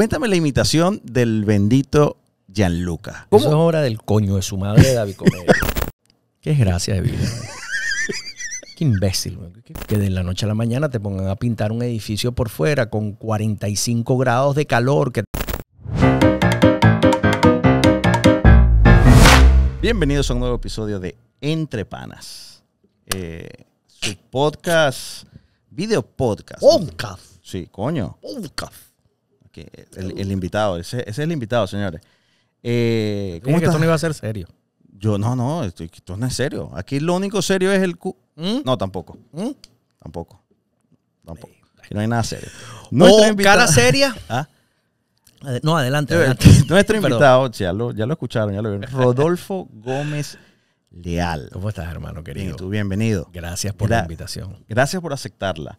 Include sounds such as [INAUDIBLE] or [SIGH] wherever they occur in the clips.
Cuéntame la imitación del bendito Gianluca. ¿Cómo? es obra del coño de su madre, David Comedia. [LAUGHS] Qué gracia de vida. Qué imbécil. Que de la noche a la mañana te pongan a pintar un edificio por fuera con 45 grados de calor. Bienvenidos a un nuevo episodio de Entre Panas. Eh, su podcast, video podcast. Podcast. Sí, coño. Podcast que el, invitado, ese, ese, es el invitado, señores. Eh, ¿Cómo es que esto no iba a ser serio? Yo, no, no, esto, no es serio. Aquí lo único serio es el... ¿Mm? No, tampoco. ¿Mm? Tampoco. Tampoco. Aquí no hay nada serio. Nuestra oh, cara seria. [LAUGHS] ¿Ah? No, adelante, eh, [LAUGHS] Nuestro invitado, ya lo, escucharon, ya lo vieron. [LAUGHS] Rodolfo Gómez Leal. ¿Cómo estás, hermano querido? Y tú bienvenido. Gracias por la invitación. Gracias por aceptarla.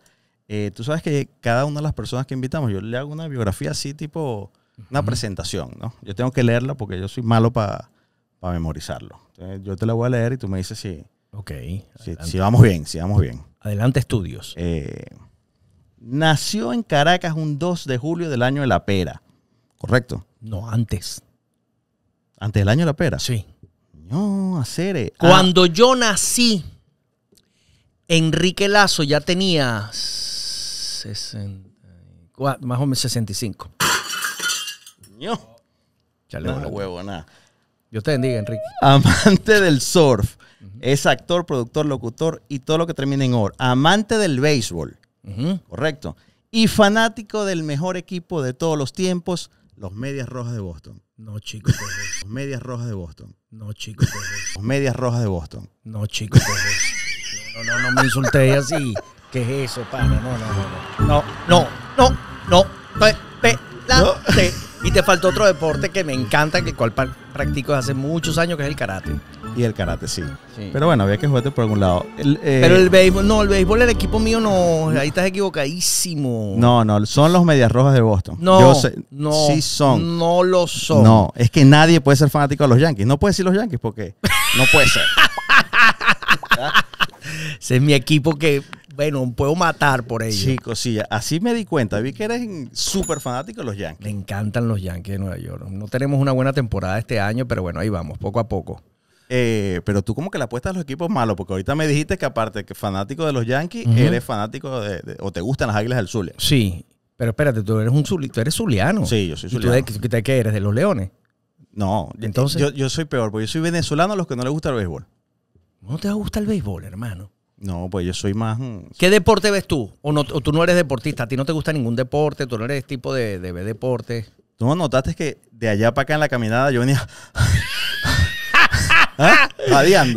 Eh, tú sabes que cada una de las personas que invitamos, yo le hago una biografía así, tipo una presentación, ¿no? Yo tengo que leerla porque yo soy malo para memorizarlo. yo te la voy a leer y tú me dices si, ok si, vamos bien, si vamos bien. Adelante, estudios. Eh, nació en Caracas un 2 de julio del año de la pera, ¿correcto? No, antes. ¿Antes del año de la pera? Sí. No, hacer. Ah. Cuando yo nací, Enrique Lazo ya tenía... Eh, más o menos 65. Yo. no, huevo, nada. Yo te bendiga, Enrique. Amante del surf. Es actor, productor, locutor y todo lo que termina en or. Amante del béisbol. Correcto. Y fanático del mejor equipo de todos los tiempos, los Medias Rojas de Boston. No, chicos. los Medias Rojas de Boston. No, chicos. los Medias Rojas de Boston. No, chicos. no, no, no, no me insulté así. ¿Qué es eso, pana? No, no, no. No, no, no. no. Y te faltó otro deporte que me encanta, que cual practico desde hace muchos años, que es el karate. Y el karate, sí. Pero bueno, había que jugarte por algún lado. Eh, Pero el béisbol, no, el béisbol, el equipo mío, no. Ahí estás equivocadísimo. No, no, son los Medias Rojas de Boston. No, Yo no. Sí son. No lo son. No, es que nadie puede ser fanático de los Yankees. No puede ser los Yankees porque no puede ser. [LAUGHS] Ese es mi equipo que bueno, puedo matar por ello. Sí, Así me di cuenta. Vi que eres súper fanático de los Yankees. Le encantan los Yankees de Nueva York. No tenemos una buena temporada este año, pero bueno, ahí vamos, poco a poco. Eh, pero tú como que la apuestas a los equipos malos, porque ahorita me dijiste que aparte que fanático de los Yankees, eres fanático de, o te gustan las Águilas del Zulia. Sí, pero espérate, tú eres un eres zuliano. Sí, yo soy zuliano. ¿Y tú de, qué eres? ¿De los Leones? No, entonces yo, soy peor, porque yo soy venezolano a los que no les gusta el béisbol. ¿No te gusta el béisbol, hermano? No, pues yo soy más. Mm, ¿Qué deporte ves tú? ¿O, tú no eres deportista? ¿A ti no te gusta ningún deporte? ¿Tú no eres tipo de, ver deporte? ¿Tú no notaste que de allá para acá en la caminada yo venía. [LAUGHS] ¿Ah?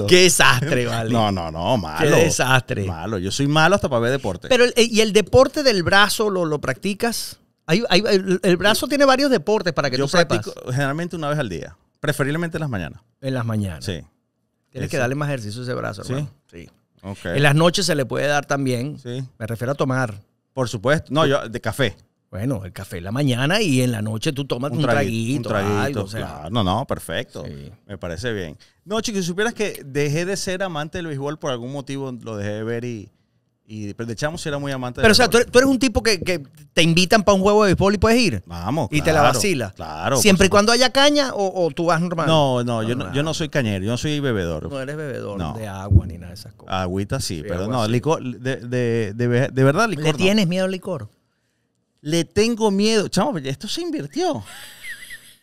Qué desastre, vale. No, no, no, malo. Qué desastre. Malo. Yo soy malo hasta para ver deporte. Pero, eh, ¿y el deporte del brazo lo, practicas? el, brazo tiene varios deportes para que yo practico generalmente una vez al día. Preferiblemente en las mañanas. En las mañanas. Sí. Tienes que darle más ejercicio a ese brazo, hermano. Sí. Sí. En las noches se le puede dar también. Me refiero a tomar. Por supuesto. No, yo de café. Bueno, el café en la mañana y en la noche tú tomas un, traguito, un traguito claro. No, no, perfecto. Me parece bien. No, chicos, si supieras que dejé de ser amante del béisbol por algún motivo, lo dejé de ver y, y pero de chamo si era muy amante. Pero, o sea, tú eres, un tipo que, te invitan para un juego de béisbol y puedes ir. Vamos. Y te la vacila. Claro. Siempre y cuando haya caña o, tú vas normal. No, no, Yo no, yo no soy cañero, yo no soy bebedor. No eres bebedor de agua ni nada de esas cosas. Agüita sí, pero no, licor. De, de, de, verdad, licor. ¿Le tienes miedo al licor? Le tengo miedo. Chamo, esto se invirtió.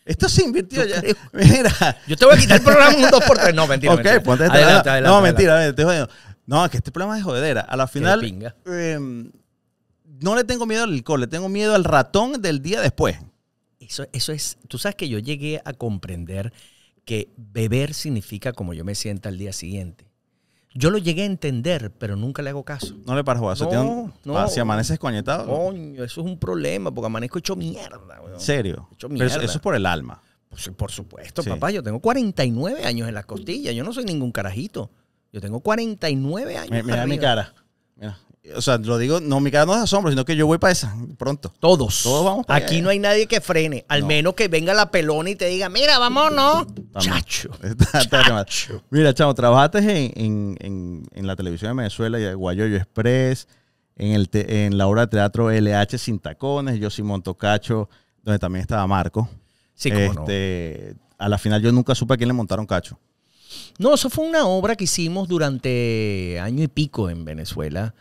Esto se invirtió ya. Mira. Yo te voy a quitar el programa un dos por tres No, mentira. Ok, mentira. ponte No, mentira, a no, es que este problema es jodedera. A la final, em, no le tengo miedo al alcohol, le tengo miedo al ratón del día después. Eso, es, tú sabes que yo llegué a comprender que beber significa como yo me sienta al día siguiente. Yo lo llegué a entender, pero nunca le hago caso. No le paras jugar. No, no. si amaneces coñetado. Coño, eso es un problema, porque amanezco hecho mierda. ¿En serio? Pero eso, es por el alma. Pues, por supuesto, papá. Yo tengo 49 años en las costillas. Yo no soy ningún carajito. Yo tengo 49 años. Mira, mi cara. Mira. O sea, lo digo, no, mi cara no es asombro, sino que yo voy para esa pronto. Todos. Todos vamos Aquí no hay nadie que frene, al menos que venga la pelona y te diga, mira, vámonos. Chacho. [LAUGHS] Chacho. Mira, chamo, trabajaste en, en, en, la televisión de Venezuela, y Guayoyo Express, en, el en la obra de teatro LH Sin Tacones, yo sí monto cacho, donde también estaba Marco. Sí, cómo este, A la final yo nunca supe a quién le montaron cacho. No, eso fue una obra que hicimos durante año y pico en Venezuela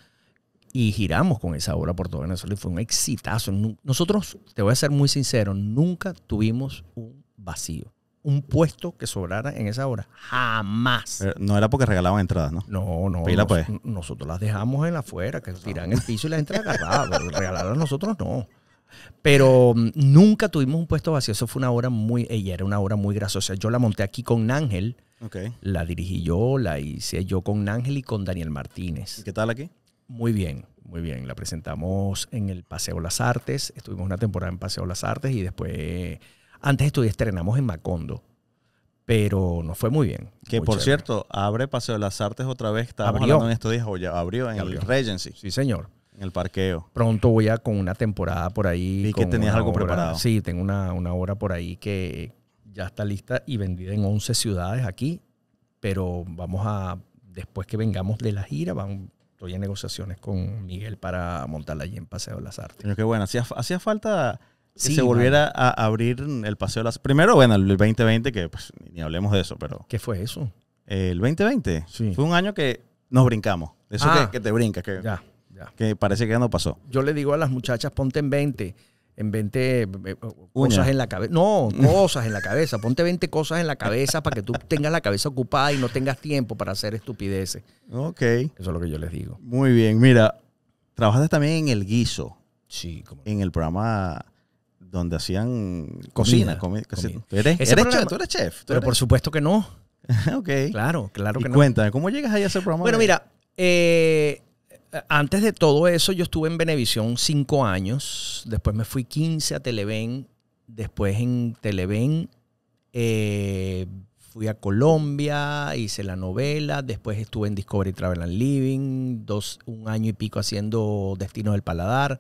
y giramos con esa obra por todo Venezuela y fue un exitazo. Nosotros, te voy a ser muy sincero, nunca tuvimos un vacío un puesto que sobrara en esa obra, Jamás. Eh, no era porque regalaban entradas, ¿no? No, no. pues. Nosotros las dejamos en la afuera, que tiran el piso y las entradas agarradas. pero regalarlas nosotros no. Pero mm, nunca tuvimos un puesto vacío. Eso fue una obra muy. Ella era una obra muy graciosa. Yo la monté aquí con Ángel Okay. La dirigí yo, la hice yo con Ángel y con Daniel Martínez. ¿Qué tal aquí? Muy bien, muy bien. La presentamos en el Paseo de Las Artes. Estuvimos una temporada en Paseo de Las Artes y después, antes estudiar, estrenamos en Macondo. Pero no fue muy bien. Que por cierto, abre Paseo de las Artes otra vez. abrió. hablando en estos días, abrió en el Regency. Sí, señor. En el parqueo. Pronto voy a con una temporada por ahí. Y que tenías algo preparado. Sí, tengo una, una hora por ahí que, ya está lista y vendida en 11 ciudades aquí, pero vamos a, después que vengamos de la gira, van estoy en negociaciones con Miguel para montarla allí en Paseo de las Artes. Pero qué bueno, hacía, hacía falta que se volviera a abrir el Paseo de las Primero, bueno, el 2020, que pues, ni hablemos de eso, pero... ¿Qué fue eso? El 2020. Fue un año que nos brincamos. Eso ah. que, te brincas, que, ya, ya. que parece que ya no pasó. Yo le digo a las muchachas, ponte en 20 en 20 eh, eh, cosas en la cabeza. No, [LAUGHS] cosas en la cabeza. Ponte 20 cosas en la cabeza para que tú tengas la cabeza ocupada y no tengas tiempo para hacer estupideces. Ok. Eso es lo que yo les digo. Muy bien. Mira, trabajaste también en el guiso. Sí, como... En el programa donde hacían cocina. eres, chef, eres chef? pero por supuesto que no. [LAUGHS] ok. Claro, claro que no. Cuéntame, ¿cómo llegas ahí a ese programa? Bueno, mira, eh, antes de todo eso, yo estuve en Venevisión cinco años. Después me fui 15 a Televen. Después en Televen eh, fui a Colombia, hice la novela. Después estuve en Discovery Travel and Living, un año y pico haciendo destino del Paladar.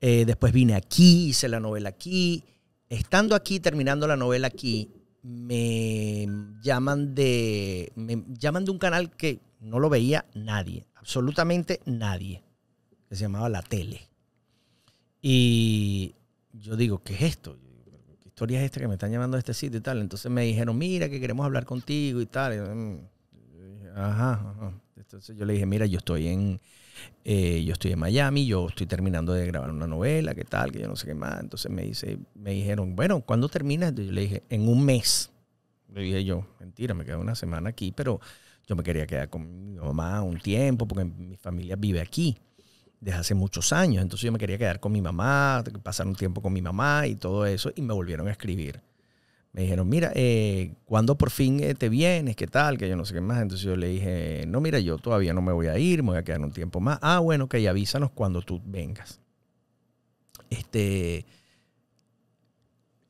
Eh, después vine aquí, hice la novela aquí. Estando aquí, terminando la novela aquí, me llaman de. Me llaman de un canal que no lo veía nadie, absolutamente nadie, que se llamaba La Tele. Y yo digo, ¿qué es esto? ¿Qué historia es esta que me están llamando a este sitio y tal? Entonces me dijeron, mira, que queremos hablar contigo y tal. ajá, ajá. Entonces yo le dije, mira, yo estoy en, eh, yo estoy en Miami, yo estoy terminando de grabar una novela, qué tal, que yo no sé qué más. Entonces me, dice, me dijeron, bueno, ¿cuándo terminas? Yo le dije, en un mes. Le dije yo, mentira, me quedo una semana aquí, pero yo me quería quedar con mi mamá un tiempo porque mi familia vive aquí desde hace muchos años. Entonces yo me quería quedar con mi mamá, pasar un tiempo con mi mamá y todo eso, y me volvieron a escribir me dijeron, mira, eh, ¿cuándo por fin eh, te vienes? ¿Qué tal? Que yo no sé qué más. Entonces yo le dije, no, mira, yo todavía no me voy a ir, me voy a quedar un tiempo más. Ah, bueno, que ok, avísanos cuando tú vengas. Este,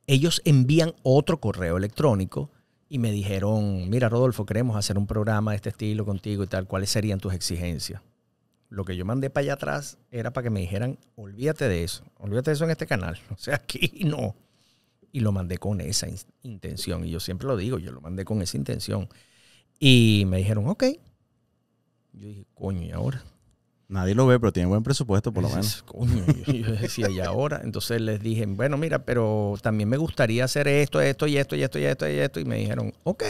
ellos envían otro correo electrónico y me dijeron, mira, Rodolfo, queremos hacer un programa de este estilo contigo y tal, ¿cuáles serían tus exigencias? Lo que yo mandé para allá atrás era para que me dijeran, olvídate de eso, olvídate de eso en este canal, [LAUGHS] o sea, aquí no y lo mandé con esa intención. Y yo siempre lo digo, yo lo mandé con esa intención. Y me dijeron, ok. Yo dije, coño, ¿y ahora? Nadie lo ve, pero tiene buen presupuesto por lo menos. Coño, yo, yo [LAUGHS] decía, ¿y ahora? Entonces les dije, bueno, mira, pero también me gustaría hacer esto, esto y esto y esto y esto y esto. Y me dijeron, ok.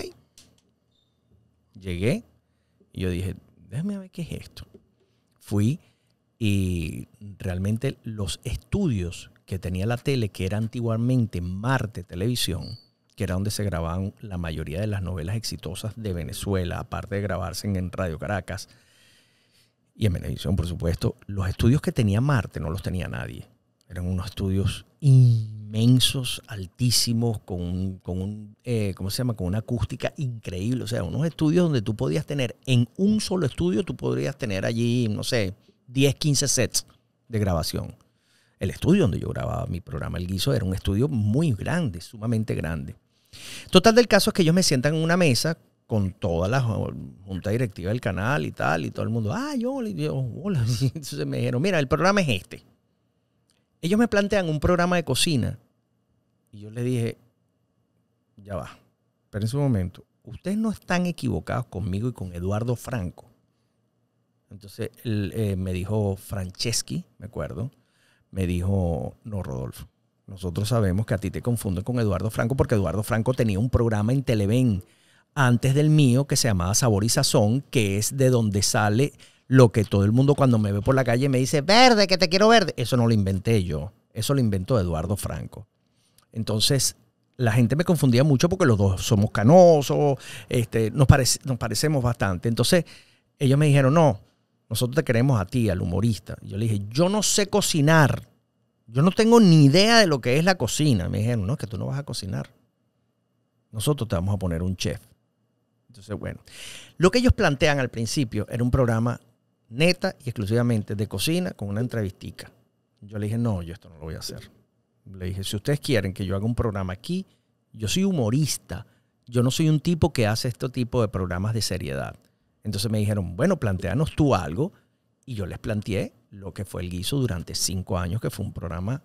Llegué y yo dije, déjame ver qué es esto. Fui y realmente los estudios que tenía la tele, que era antiguamente Marte Televisión, que era donde se grababan la mayoría de las novelas exitosas de Venezuela, aparte de grabarse en Radio Caracas y en Venevisión, por supuesto, los estudios que tenía Marte no los tenía nadie. Eran unos estudios inmensos, altísimos, con, eh, ¿cómo se llama? Con una acústica increíble. O sea, unos estudios donde tú podías tener, en un solo estudio, tú podrías tener allí, no sé, 10, 15 sets de grabación el estudio donde yo grababa mi programa El Guiso era un estudio muy grande, sumamente grande. Total del caso es que ellos me sientan en una mesa con toda la junta directiva del canal y tal, y todo el mundo, ah, yo, hola. [LAUGHS] Entonces me dijeron, mira, el programa es este. Ellos me plantean un programa de cocina. Y yo le dije, ya va, pero en un momento. Ustedes no están equivocados conmigo y con Eduardo Franco. Entonces eh, me dijo Franceschi, me acuerdo me dijo, no, Rodolfo, nosotros sabemos que a ti te confunden con Eduardo Franco porque Eduardo Franco tenía un programa en Televen antes del mío que se llamaba Sabor y Sazón, que es de donde sale lo que todo el mundo cuando me ve por la calle me dice, verde, que te quiero verde. Eso no lo inventé yo, eso lo inventó Eduardo Franco. Entonces, la gente me confundía mucho porque los dos somos canosos, este, nos parecemos bastante. Entonces, ellos me dijeron, no, nosotros te queremos a ti, al humorista. yo le dije, yo no sé cocinar. Yo no tengo ni idea de lo que es la cocina. Me dijeron, no, es que tú no vas a cocinar. Nosotros te vamos a poner un chef. Entonces, bueno, lo que ellos plantean al principio era un programa neta y exclusivamente de cocina con una entrevistica. Yo le dije, no, yo esto no lo voy a hacer. Le dije, si ustedes quieren que yo haga un programa aquí, yo soy humorista. Yo no soy un tipo que hace este tipo de programas de seriedad. Entonces me dijeron, bueno, planteanos tú algo. Y yo les planteé lo que fue el guiso durante cinco años, que fue un programa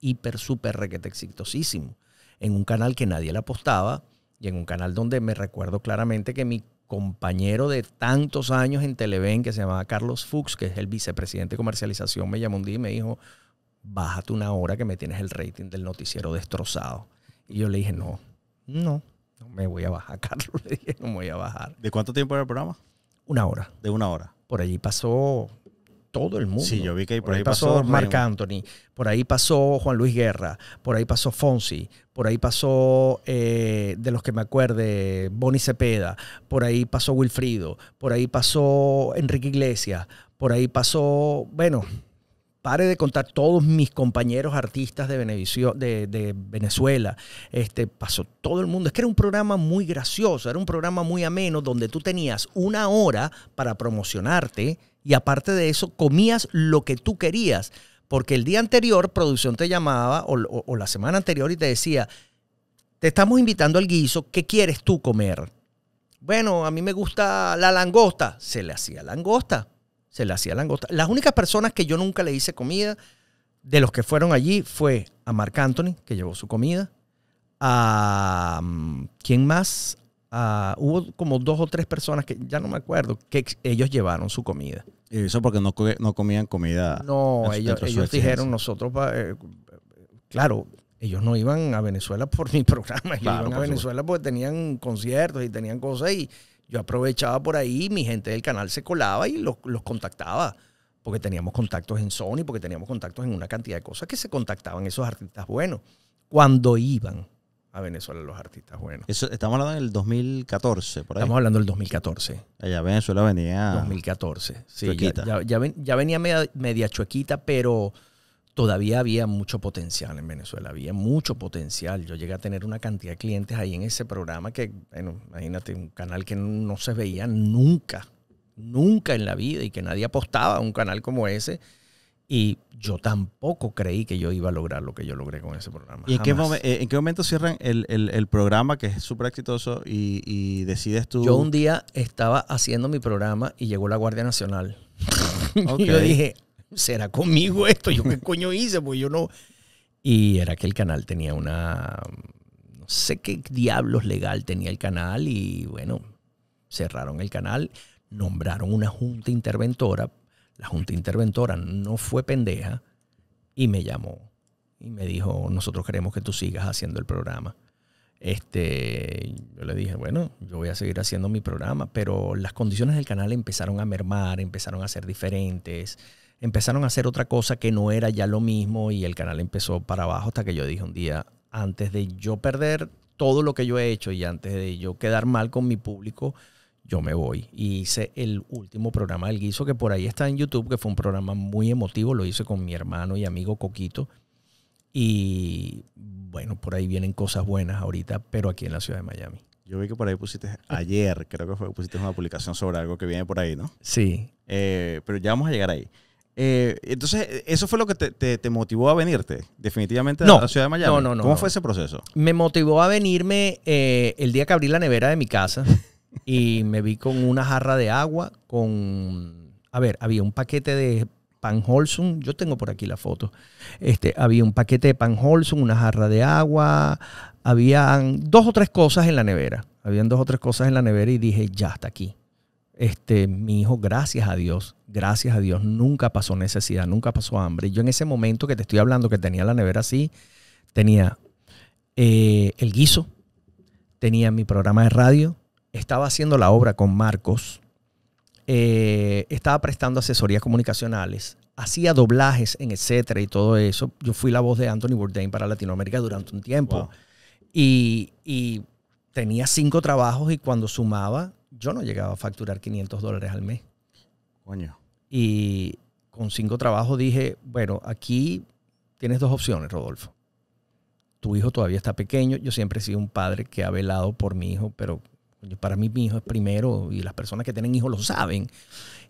hiper, súper requete exitosísimo. En un canal que nadie le apostaba y en un canal donde me recuerdo claramente que mi compañero de tantos años en Televen, que se llamaba Carlos Fuchs, que es el vicepresidente de comercialización, me llamó un día y me dijo, bájate una hora que me tienes el rating del noticiero destrozado. Y yo le dije, no, no, no me voy a bajar, [LAUGHS] Carlos. Le dije, no me voy a bajar. ¿De cuánto tiempo era el programa? Una hora. De una hora. Por allí pasó todo el mundo. Sí, yo vi que por, ahí, pasó, Marc Anthony, por ahí pasó Juan Luis Guerra, por ahí pasó Fonsi, por ahí pasó, eh, de los que me acuerde, Bonnie Cepeda, por ahí pasó Wilfrido, por ahí pasó Enrique Iglesias, por ahí pasó, bueno, pare de contar todos mis compañeros artistas de, Venezuela, este, pasó todo el mundo. Es que era un programa muy gracioso, era un programa muy ameno donde tú tenías una hora para promocionarte y aparte de eso comías lo que tú querías, porque el día anterior producción te llamaba o, o la semana anterior y te decía, te estamos invitando al guiso, ¿qué quieres tú comer? Bueno, a mí me gusta la langosta. Se le hacía langosta se le hacía langosta. Las únicas personas que yo nunca le hice comida de los que fueron allí fue a Marc Anthony, que llevó su comida, a... Mm, ¿Quién más? hubo como dos o tres personas que ya no me acuerdo que ellos llevaron su comida. Y eso porque no, no comían comida. No, ellos, dijeron nosotros, eh, claro, ellos no iban a Venezuela por mi [LAUGHS] programa, iban a Venezuela porque tenían conciertos y tenían cosas y yo aprovechaba por ahí, mi gente del canal se colaba y los, contactaba, porque teníamos contactos en Sony, porque teníamos contactos en una cantidad de cosas que se contactaban esos artistas buenos cuando iban a Venezuela los artistas buenos. Eso, estamos hablando del 2014, por ahí. Estamos hablando del 2014. Allá Venezuela venía... 2014, sí. Ya, ya, ya, venía media, media chuequita, pero todavía había mucho potencial en Venezuela, había mucho potencial. Yo llegué a tener una cantidad de clientes ahí en ese programa que, bueno, imagínate, un canal que no se veía nunca, nunca en la vida y que nadie apostaba a un canal como ese. Y yo tampoco creí que yo iba a lograr lo que yo logré con ese programa. ¿Y en, qué, eh, momento cierran el, el, programa que es súper exitoso y, decides tú? Yo un día estaba haciendo mi programa y llegó la Guardia Nacional. [LAUGHS] yo dije, ¿será conmigo esto? ¿Yo qué coño hice? Pues yo no... Y era que el canal tenía una... No sé qué diablos legal tenía el canal y bueno, cerraron el canal, nombraron una junta interventora. La junta interventora no fue pendeja y me llamó y me dijo, nosotros queremos que tú sigas haciendo el programa. Este, yo le dije, bueno, yo voy a seguir haciendo mi programa, pero las condiciones del canal empezaron a mermar, empezaron a ser diferentes empezaron a hacer otra cosa que no era ya lo mismo y el canal empezó para abajo hasta que yo dije un día, antes de yo perder todo lo que yo he hecho y antes de yo quedar mal con mi público, yo me voy. Y hice el último programa del guiso que por ahí está en YouTube, que fue un programa muy emotivo, lo hice con mi hermano y amigo Coquito. Y bueno, por ahí vienen cosas buenas ahorita, pero aquí en la ciudad de Miami. Yo vi que por ahí pusiste, ayer creo que fue, pusiste una publicación sobre algo que viene por ahí, ¿no? Sí. Eh, pero ya vamos a llegar ahí. Eh, entonces, ¿eso fue lo que te, motivó a venirte definitivamente no, a la ciudad de Miami? No, no, no. ¿Cómo fue ese proceso? Me motivó a venirme eh, el día que abrí la nevera de mi casa [LAUGHS] y me vi con una jarra de agua, con... A ver, había un paquete de pan Holson, yo tengo por aquí la foto. Este, había un paquete de pan Holson, una jarra de agua, habían dos o tres cosas en la nevera. Habían dos o tres cosas en la nevera y dije, ya, hasta aquí. Este, mi hijo, gracias a Dios, gracias a Dios, nunca pasó necesidad, nunca pasó hambre. Yo en ese momento que te estoy hablando, que tenía la nevera así, tenía eh, el guiso, tenía mi programa de radio, estaba haciendo la obra con Marcos, eh, estaba prestando asesorías comunicacionales, hacía doblajes en etcétera y todo eso. Yo fui la voz de Anthony Bourdain para Latinoamérica durante un tiempo. y, tenía cinco trabajos y cuando sumaba yo no llegaba a facturar 500 dólares al mes. Coño. Y con cinco trabajos dije, bueno, aquí tienes dos opciones, Rodolfo. Tu hijo todavía está pequeño. Yo siempre he sido un padre que ha velado por mi hijo, pero para mí mi hijo es primero y las personas que tienen hijos lo saben.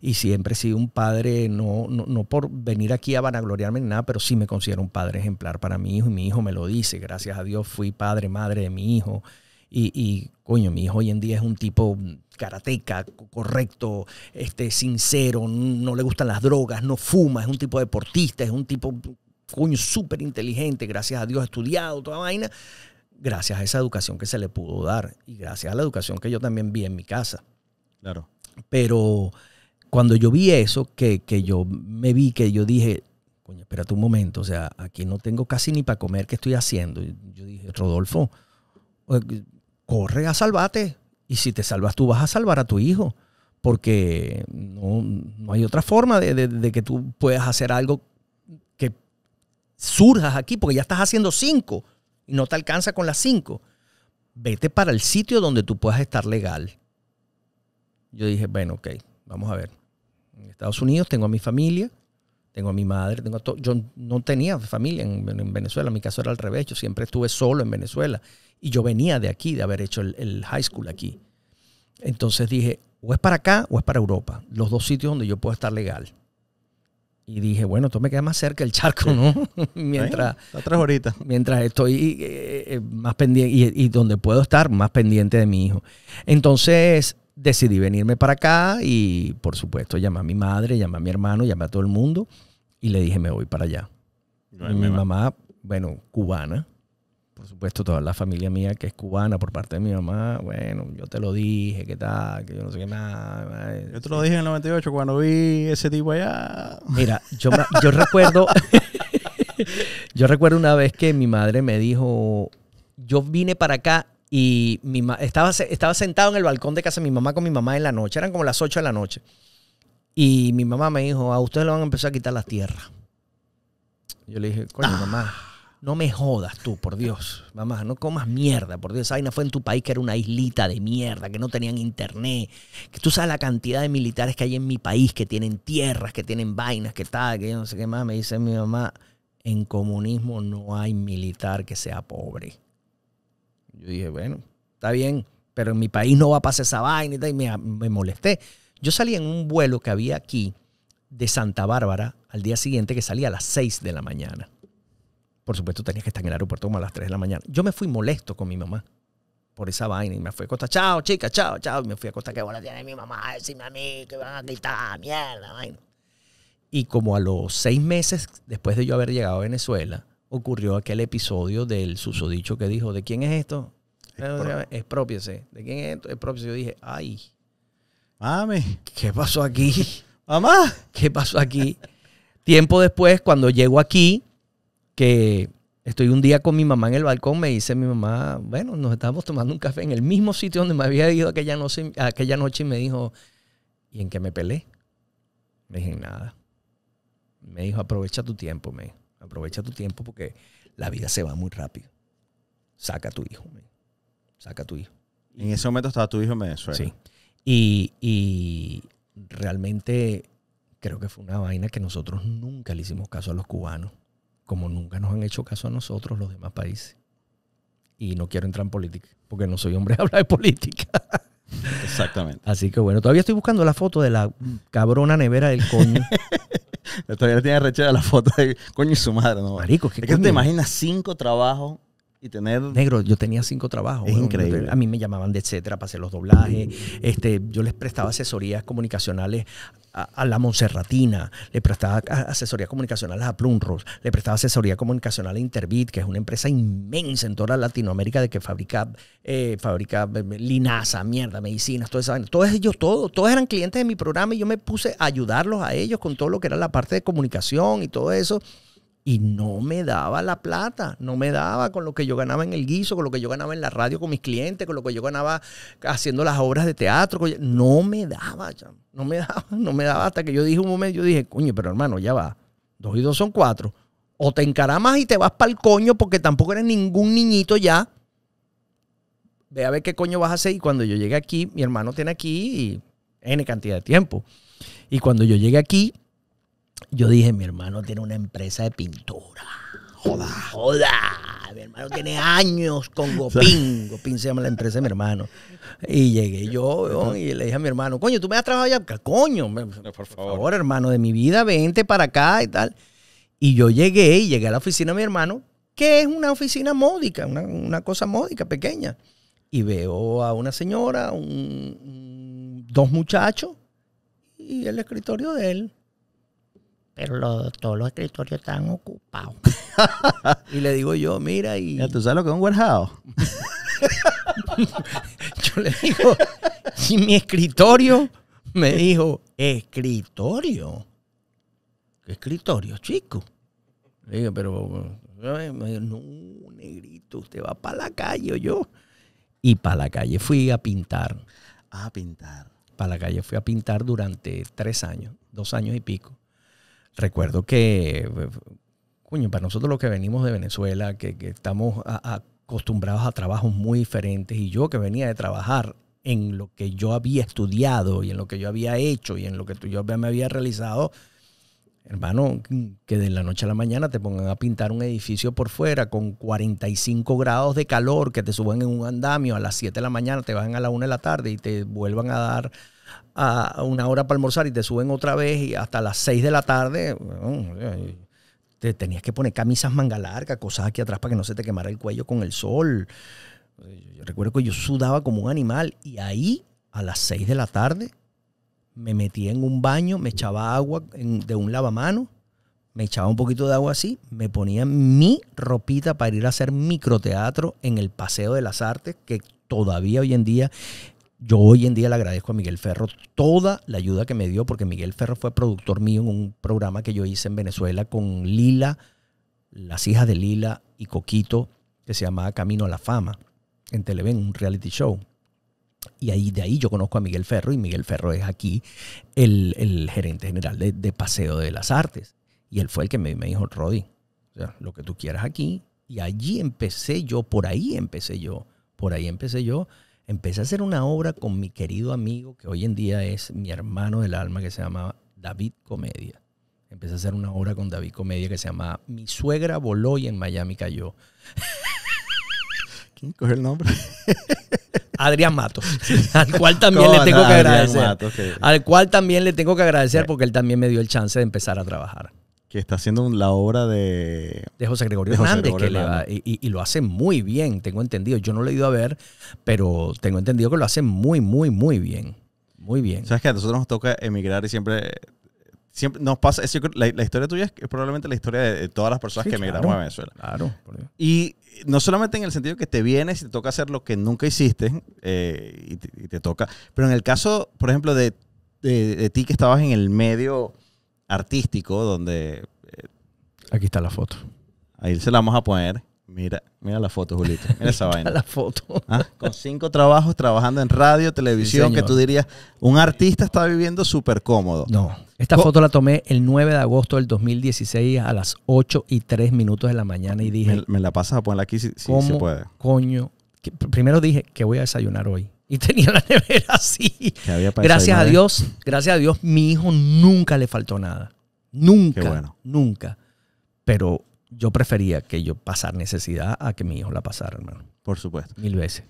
Y siempre he sido un padre, no, no, no, por venir aquí a vanagloriarme en nada, pero sí me considero un padre ejemplar para mi hijo y mi hijo me lo dice. Gracias a Dios fui padre, madre de mi hijo. Y, y coño, mi hijo hoy en día es un tipo karateca, correcto, este, sincero, no le gustan las drogas, no fuma, es un tipo deportista, es un tipo, coño, súper inteligente, gracias a Dios ha estudiado toda vaina, gracias a esa educación que se le pudo dar y gracias a la educación que yo también vi en mi casa. Claro. Pero cuando yo vi eso, que, que yo me vi, que yo dije, coño, espérate un momento, o sea, aquí no tengo casi ni para comer, ¿qué estoy haciendo? Yo dije, Rodolfo, eh, corre a salvate, y si te salvas tú, vas a salvar a tu hijo, porque no, hay otra forma de, que tú puedas hacer algo que surjas aquí, porque ya estás haciendo cinco y no te alcanza con las cinco. Vete para el sitio donde tú puedas estar legal. Yo dije, bueno, ok, vamos a ver. En Estados Unidos tengo a mi familia, tengo a mi madre, tengo a todo. Yo no tenía familia en, en Venezuela, mi caso era al revés, yo siempre estuve solo en Venezuela. Y yo venía de aquí, de haber hecho el, high school aquí. Entonces dije, o es para acá o es para Europa, los dos sitios donde yo puedo estar legal. Y dije, bueno, esto me queda más cerca el charco, ¿no? [LAUGHS] mientras, horitas. Mientras estoy eh, eh, más pendiente y, donde puedo estar más pendiente de mi hijo. Entonces decidí venirme para acá y, por supuesto, llamé a mi madre, llamé a mi hermano, llamé a todo el mundo y le dije, me voy para allá. mi mamá, bueno, cubana, por supuesto, toda la familia mía que es cubana por parte de mi mamá, bueno, yo te lo dije, qué tal, que yo no sé qué más. Yo te lo dije en el 98 cuando vi ese tipo allá. Mira, yo, yo recuerdo, [LAUGHS] yo recuerdo una vez que mi madre me dijo, yo vine para acá y mi estaba, estaba sentado en el balcón de casa de mi mamá con mi mamá en la noche, eran como las 8 de la noche. Y mi mamá me dijo, a ustedes le van a empezar a quitar las tierras. Yo le dije, coño, ah. mamá no me jodas tú, por Dios. Mamá, no comas mierda, por Dios. vaina, fue en tu país que era una islita de mierda, que no tenían internet. Que tú sabes la cantidad de militares que hay en mi país, que tienen tierras, que tienen vainas, que tal, que yo no sé qué más. Me dice mi mamá, en comunismo no hay militar que sea pobre. Yo dije, bueno, está bien, pero en mi país no va a pasar esa vaina y, tal, y me, me molesté. Yo salí en un vuelo que había aquí de Santa Bárbara al día siguiente que salía a las 6 de la mañana. Por supuesto, tenías que estar en el aeropuerto como a las 3 de la mañana. Yo me fui molesto con mi mamá por esa vaina y me fui a Costa, chao, chica, chao, chao. Y me fui a Costa, qué bola tiene mi mamá, decime a mí que van a quitar, mierda, vaina. Y como a los seis meses después de yo haber llegado a Venezuela, ocurrió aquel episodio del susodicho que dijo, ¿de quién es esto? Es eh, eh, sí. ¿De quién es esto? propio. Yo dije, ay. Mami. ¿Qué pasó aquí? [LAUGHS] Mamá. [LAUGHS] ¿Qué pasó aquí? Tiempo después, cuando llego aquí, que estoy un día con mi mamá en el balcón, me dice mi mamá, bueno, nos estábamos tomando un café en el mismo sitio donde me había ido aquella noche, aquella noche y me dijo, ¿y en qué me pelé? Me dije, nada. Me dijo, aprovecha tu tiempo, me aprovecha tu tiempo porque la vida se va muy rápido. Saca a tu hijo, saca a tu hijo. En ese momento estaba tu hijo me Venezuela. Sí. Y, y realmente creo que fue una vaina que nosotros nunca le hicimos caso a los cubanos como nunca nos han hecho caso a nosotros los demás países. Y no quiero entrar en política, porque no soy hombre a [LAUGHS] hablar de política. Exactamente. Así que bueno, todavía estoy buscando la foto de la cabrona nevera del coño. [LAUGHS] todavía tiene rechazada la foto del coño y su madre, ¿no? Marico, ¿qué es te imaginas cinco trabajos y tener. Negro, yo tenía cinco trabajos. Es increíble. A mí me llamaban de etcétera para hacer los doblajes. Mm. Este, yo les prestaba asesorías comunicacionales a, la Monserratina, le prestaba asesoría comunicacional a Plumros, le prestaba asesoría comunicacional a Interbit, que es una empresa inmensa en toda Latinoamérica de que fabrica, eh, fabrica eh, linaza, mierda, medicinas, todo eso. Todos ellos, todos, todos eran clientes de mi programa y yo me puse a ayudarlos a ellos con todo lo que era la parte de comunicación y todo eso y no me daba la plata, no me daba con lo que yo ganaba en el guiso, con lo que yo ganaba en la radio con mis clientes, con lo que yo ganaba haciendo las obras de teatro, no me daba, no me [LAUGHS] daba, no me daba hasta que yo dije un momento, yo dije, coño, pero hermano, ya va, dos y dos son cuatro, o te encaramas y te vas para el coño porque tampoco eres ningún niñito ya, ve a ver qué coño vas a hacer y cuando yo llegué aquí, mi hermano tiene aquí N cantidad de tiempo, y cuando yo llegué aquí, yo dije, mi hermano tiene una empresa de pintura. Joda. Joda. Mi hermano tiene años con [LAUGHS] Gopin. Gopín se llama la empresa de mi hermano. Y llegué yo y le dije a mi hermano, coño, tú me has trabajado ya. Coño, por favor. hermano, de mi vida, vente para acá y tal. Y yo llegué y llegué a la oficina de mi hermano, que es una oficina módica, una, cosa módica, pequeña. Y veo a una señora, dos muchachos y el escritorio de él pero todos los escritorios están ocupados. [LAUGHS] y le digo yo, mira y... ¿Tú sabes lo que es un warehouse? [LAUGHS] yo le digo, si mi escritorio me dijo, escritorio. ¿Qué escritorio, chico? Le digo, pero... Eh, no, negrito, usted va para la calle, yo. Y para la calle fui a pintar. A pintar. Para la calle fui a pintar durante tres años, dos años y pico recuerdo que, eh, coño, para nosotros los que venimos de Venezuela, que, estamos acostumbrados a trabajos muy diferentes, y yo que venía de trabajar en lo que yo había estudiado y en lo que yo había hecho y en lo que yo me había realizado, hermano, que de la noche a la mañana te pongan a pintar un edificio por fuera con 45 grados de calor, que te suban en un andamio a las 7 de la mañana, te bajan a la 1 de la tarde y te vuelvan a dar a una hora para almorzar y te suben otra vez y hasta las 6 de la tarde, te tenías que poner camisas manga larga, cosas aquí atrás para que no se te quemara el cuello con el sol. Yo recuerdo que yo sudaba como un animal y ahí a las 6 de la tarde me metía en un baño, me echaba agua de un lavamano, me echaba un poquito de agua así, me ponía mi ropita para ir a hacer microteatro en el Paseo de las Artes, que todavía hoy en día yo hoy en día le agradezco a Miguel Ferro toda la ayuda que me dio, porque Miguel Ferro fue productor mío en un programa que yo hice en Venezuela con Lila, las hijas de Lila y Coquito, que se llamaba Camino a la Fama, en Televen, un reality show. Y ahí, de ahí yo conozco a Miguel Ferro, y Miguel Ferro es aquí el, gerente general de, Paseo de las Artes. Y él fue el que me, dijo, Rodi, lo que tú quieras aquí. Y allí empecé yo, por ahí empecé yo, por ahí empecé yo empecé a hacer una obra con mi querido amigo, que hoy en día es mi hermano del alma, que se llama David Comedia. Empecé a hacer una obra con David Comedia que se llama Mi suegra voló y en Miami cayó. ¿Quién coge el nombre? [LAUGHS] Adrián Matos, al cual también le tengo que agradecer. Al cual también le tengo que agradecer porque él también me dio el chance de empezar a trabajar que está haciendo la obra de... De José Gregorio Hernández, que y, lo hace muy bien, tengo entendido. Yo no lo he ido a ver, pero tengo entendido que lo hace muy, muy, muy bien. Muy bien. Sabes que a nosotros nos toca emigrar y siempre... Siempre nos pasa, la, historia tuya es probablemente la historia de, todas las personas que emigramos a Venezuela. Claro. Y no solamente en el sentido que te vienes y te toca hacer lo que nunca hiciste eh, y, te, toca, pero en el caso, por ejemplo, de, de ti que estabas en el medio, artístico donde... Eh, aquí está la foto. Ahí se la vamos a poner. Mira, mira la foto, Julito. esa [LAUGHS] vaina. la foto. Ah, con cinco trabajos, trabajando en radio, televisión, que tú dirías, un artista está viviendo súper cómodo. No. Esta foto la tomé el 9 de agosto del 2016 a las 8 y 3 minutos de la mañana y dije... Me, la pasas a ponerla aquí si, se puede. coño? primero dije que voy a desayunar hoy. [LAUGHS] Y tenía la nevera así. Gracias a Dios, gracias a Dios, mi hijo nunca le faltó nada. Nunca, nunca. Pero yo prefería que yo pasara necesidad a que mi hijo la pasara, hermano. Por supuesto. Mil veces.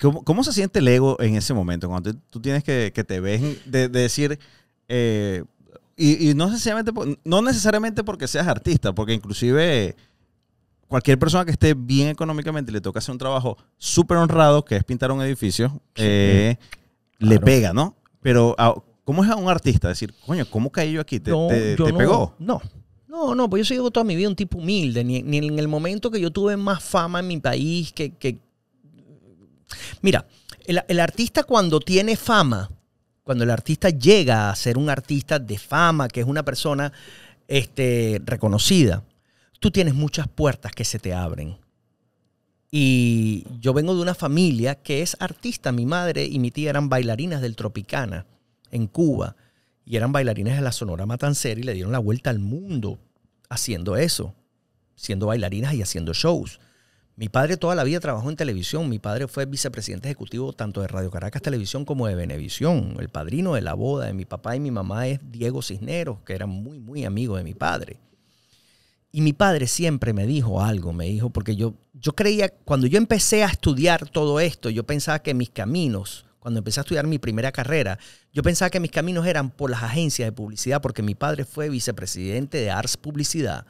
cómo, se siente el ego en ese momento? Cuando tú tienes que, que te ves de, decir, eh, y, y, no, necesariamente, no necesariamente porque seas artista, porque inclusive cualquier persona que esté bien económicamente y le toca hacer un trabajo súper honrado, que es pintar un edificio, eh, le pega, ¿no? Pero, ah, ¿cómo es a un artista decir, coño, ¿cómo caí yo aquí? ¿Te, pegó? No. No, no, pues yo sido toda mi vida un tipo humilde. Ni, en el momento que yo tuve más fama en mi país, que. Mira, el, artista cuando tiene fama, cuando el artista llega a ser un artista de fama, que es una persona este, reconocida, tú tienes muchas puertas que se te abren. Y yo vengo de una familia que es artista. Mi madre y mi tía eran bailarinas del Tropicana en Cuba. Y eran bailarinas de la Sonora Matancera y le dieron la vuelta al mundo haciendo eso, siendo bailarinas y haciendo shows. Mi padre toda la vida trabajó en televisión. Mi padre fue vicepresidente ejecutivo tanto de Radio Caracas Televisión como de Benevisión. El padrino de la boda de mi papá y mi mamá es Diego Cisneros, que era muy, muy amigo de mi padre. Y mi padre siempre me dijo algo, me dijo, porque yo, yo creía, cuando yo empecé a estudiar todo esto, yo pensaba que mis caminos, cuando empecé a estudiar mi primera carrera, yo pensaba que mis caminos eran por las agencias de publicidad, porque mi padre fue vicepresidente de Ars Publicidad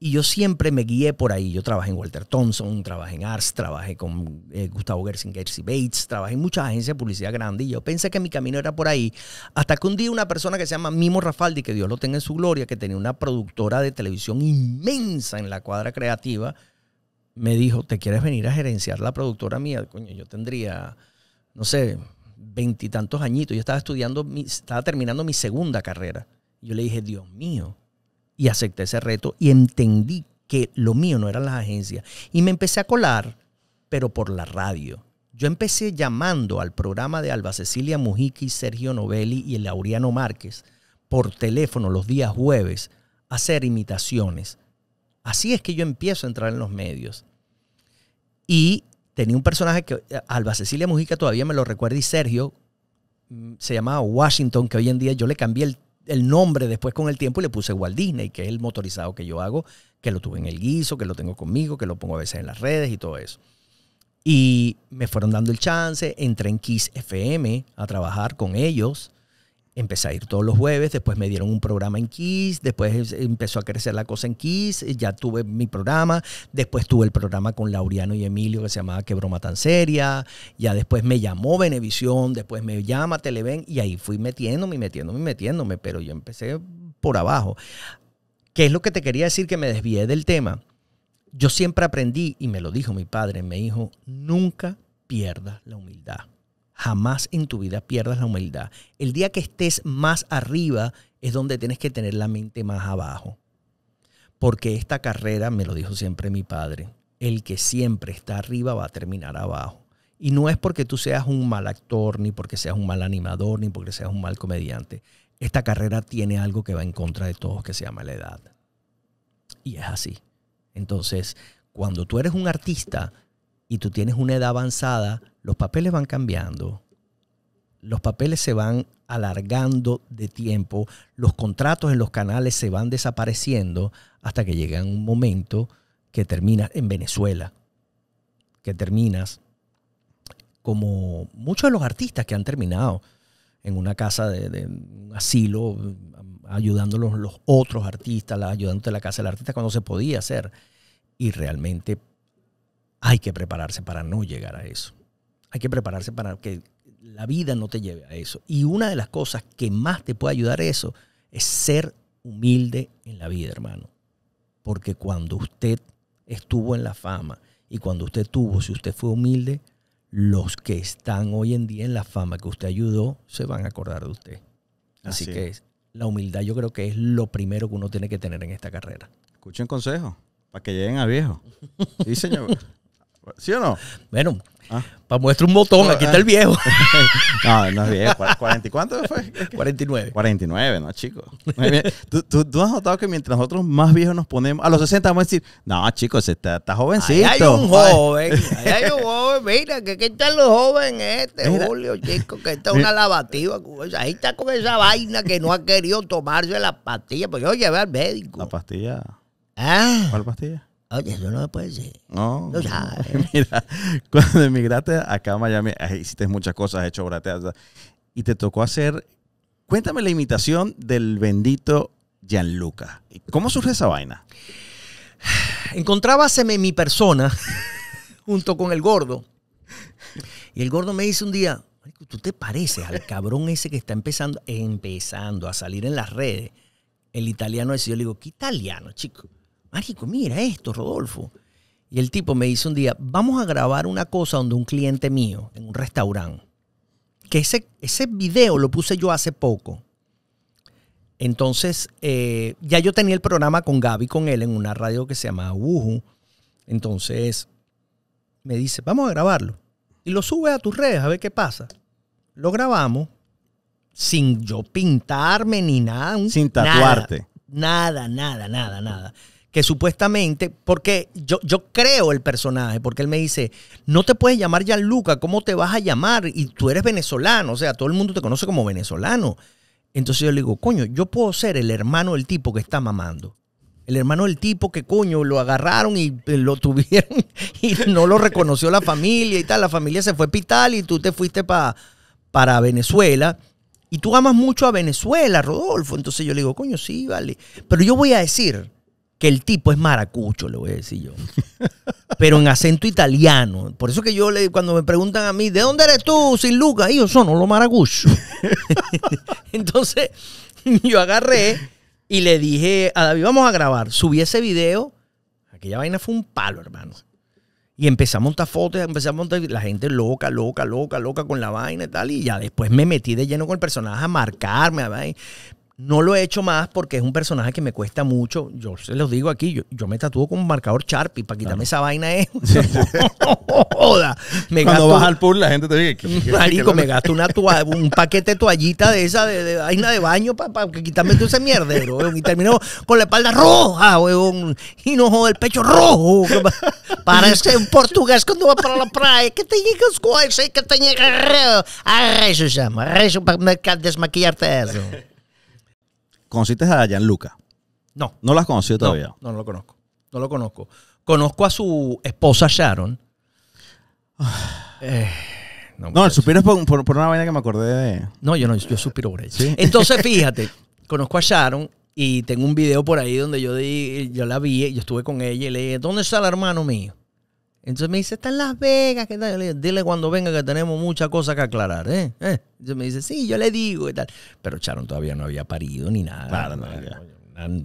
y yo siempre me guié por ahí. Yo trabajé en Walter Thompson, trabajé en Ars, trabajé con eh, Gustavo Gersing, y Bates, trabajé en muchas agencias de publicidad grande y yo pensé que mi camino era por ahí. Hasta que un día una persona que se llama Mimo Rafaldi, que Dios lo tenga en su gloria, que tenía una productora de televisión inmensa en la cuadra creativa, me dijo, ¿te quieres venir a gerenciar la productora mía? Coño, yo tendría, no sé, veintitantos añitos. Yo estaba estudiando, estaba terminando mi segunda carrera. Yo le dije, Dios mío, y acepté ese reto y entendí que lo mío no eran las agencias. Y me empecé a colar, pero por la radio. Yo empecé llamando al programa de Alba Cecilia Mujica y Sergio Novelli y el Laureano Márquez por teléfono los días jueves a hacer imitaciones. Así es que yo empiezo a entrar en los medios. Y tenía un personaje que eh, Alba Cecilia Mujica todavía me lo recuerda y Sergio mm, se llamaba Washington, que hoy en día yo le cambié el el nombre después con el tiempo le puse Walt Disney, que es el motorizado que yo hago, que lo tuve en el guiso, que lo tengo conmigo, que lo pongo a veces en las redes y todo eso. Y me fueron dando el chance, entré en Kiss FM a trabajar con ellos Empecé a ir todos los jueves, después me dieron un programa en Kiss, después empezó a crecer la cosa en Kiss, eh, ya tuve mi programa, después tuve el programa con Laureano y Emilio que se llamaba Qué broma tan seria, ya después me llamó Venevisión, después me llama Televen y ahí fui metiéndome y metiéndome y metiéndome, pero yo empecé por abajo. ¿Qué es lo que te quería decir que me desvié del tema? Yo siempre aprendí, y me lo dijo mi padre, me dijo, nunca pierdas la humildad jamás en tu vida pierdas la humildad. El día que estés más arriba es donde tienes que tener la mente más abajo. Porque esta carrera, me lo dijo siempre mi padre, el que siempre está arriba va a terminar abajo. Y no es porque tú seas un mal actor, ni porque seas un mal animador, ni porque seas un mal comediante. Esta carrera tiene algo que va en contra de todos, que se llama la edad. Y es así. Entonces, cuando tú eres un artista, y tú tienes una edad avanzada, los papeles van cambiando, los papeles se van alargando de tiempo, los contratos en los canales se van desapareciendo hasta que llega un momento que terminas en Venezuela, que terminas como muchos de los artistas que han terminado en una casa de, asilo, ayudándolos los otros artistas, ayudándote la casa del artista cuando se podía hacer. Y realmente hay que prepararse para no llegar a eso. Hay que prepararse para que la vida no te lleve a eso. Y una de las cosas que más te puede ayudar a eso es ser humilde en la vida, hermano. Porque cuando usted estuvo en la fama y cuando usted tuvo, si usted fue humilde, los que están hoy en día en la fama que usted ayudó se van a acordar de usted. Así, que la humildad yo creo que es lo primero que uno tiene que tener en esta carrera. Escuchen consejos para que lleguen a viejo. Sí, señor. [LAUGHS] ¿Sí o no? Bueno, ah. para muestra un botón, oh, aquí está eh. el viejo. [LAUGHS] no, no es viejo. cuánto fue? 49. 49, no, chico. [LAUGHS] ¿Tú, tú, has notado que mientras nosotros más viejos nos ponemos, a los 60 vamos a decir, no, chicos, está, está jovencito. Ahí hay un [LAUGHS] joven, ahí hay un joven, mira, que qué están los jóvenes este, Julio, chico, que está una lavativa. Pues, ahí está con esa vaina que no ha querido tomarse la pastilla. Pues yo llevé al médico. La pastilla. Ah. ¿Cuál pastilla? Oye, yo no me puedo decir. No. no sabes. [LAUGHS] Mira, cuando emigraste acá a Miami, ah, hiciste muchas cosas, has hecho brateadas. Y te tocó hacer. Cuéntame la imitación del bendito Gianluca. ¿Cómo surge esa vaina? Encontrábaseme mi persona [LAUGHS] junto con el gordo. Y el gordo me dice un día, tú te pareces al cabrón ese que está empezando, empezando a salir en las redes, el italiano ese. Yo le digo, ¿qué italiano, chico? Marico, mira esto, Rodolfo. Y el tipo me dice un día, vamos a grabar una cosa donde un cliente mío, en un restaurante, que ese, ese video lo puse yo hace poco. Entonces, eh, ya yo tenía el programa con Gaby, con él, en una radio que se llama Wuhu. Entonces, me dice, vamos a grabarlo. Y lo sube a tus redes a ver qué pasa. Lo grabamos sin yo pintarme ni nada. Sin tatuarte. nada, nada, nada. nada que supuestamente, porque yo, yo creo el personaje, porque él me dice, no te puedes llamar ya Luca ¿cómo te vas a llamar? Y tú eres venezolano, o sea, todo el mundo te conoce como venezolano. Entonces yo le digo, coño, yo puedo ser el hermano del tipo que está mamando. El hermano del tipo que, coño, lo agarraron y eh, lo tuvieron [LAUGHS] y no lo reconoció la familia y tal. La familia se fue a Pital y tú te fuiste para Venezuela. Y tú amas mucho a Venezuela, Rodolfo. Entonces yo le digo, coño, sí, vale. Pero yo voy a decir que el tipo es maracucho, le voy a decir yo. Pero en acento italiano. Por eso que yo le, cuando me preguntan a mí, ¿de dónde eres tú, sin Lucas? Y yo son lo maracucho. [LAUGHS] Entonces, yo agarré y le dije a David, vamos a grabar. Subí ese video. Aquella vaina fue un palo, hermano. Y empezamos a montar fotos, empecé a montar la gente loca, loca, loca, loca con la vaina y tal. Y ya después me metí de lleno con el personaje a marcarme. ¿verdad? No lo he hecho más porque es un personaje que me cuesta mucho. Yo se los digo aquí, yo, yo me tatúo con un marcador Sharpie para quitarme esa vaina. Eh. [LAUGHS] Joda. Me Cuando vas al pool la gente te dice Marico, me gasto una un paquete de toallita de esa, de, vaina de baño para quitarme todo ese mierdero. Weón, y termino con la espalda roja, weón. Y no el pecho rojo. Parece un portugués cuando va para la playa. Que te llegas, güey, que te llegas. Arrecho se llama. arrecho para desmaquillarte eso. ¿Conociste a Gianluca? No. ¿No has conocido todavía? No, no, lo conozco. No lo conozco. Conozco a su esposa Sharon. [SIGHS] Eh, no, el suspiro por, por, una vaina que me acordé de... No, yo no, yo suspiro por ella. Entonces, fíjate, [LAUGHS] conozco a Sharon y tengo un video por ahí donde yo, yo la vi, yo estuve con ella y le dije, ¿dónde está el hermano mío? Entonces me dice, está en Las Vegas, ¿qué tal? dile cuando venga que tenemos muchas cosas que aclarar, ¿eh? ¿eh? Entonces me dice, sí, yo le digo, y tal. Pero Sharon todavía no había parido ni nada. Claro,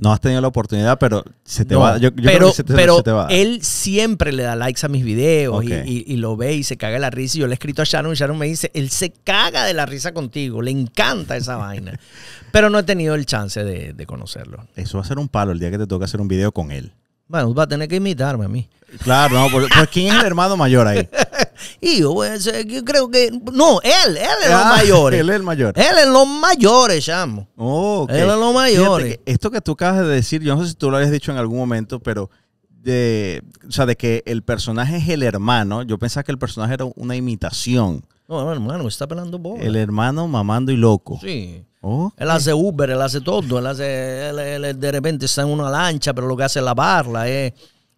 no, has tenido la oportunidad, pero se te va. Yo, pero, creo que se va. él siempre le da likes a mis videos y, lo ve y se caga la risa. Y yo le he escrito a Sharon y Sharon me dice, él se caga de la risa contigo, le encanta esa vaina. [LAUGHS] Pero no he tenido el chance de, de conocerlo. Eso va a ser un palo el día que te toque hacer un video con él. Bueno, va a tener que imitarme a mí. Claro, no, pues, pues ¿quién es el hermano mayor ahí? [LAUGHS] y yo, pues, eh, yo, creo que. No, él, él es el ah, mayor. Él es el mayor. Él es los mayores, chamo. Oh, Él es los mayores. esto que tú acabas de decir, yo no sé si tú lo habías dicho en algún momento, pero de, o sea, de que el personaje es el hermano, yo pensaba que el personaje era una imitación. No, hermano, está pelando bola. El hermano mamando y loco. Sí. Oh, e él hace Uber, él hace todo. Él, hace, él, él, de repente sta in una lancia per lo che se la parla. Eh.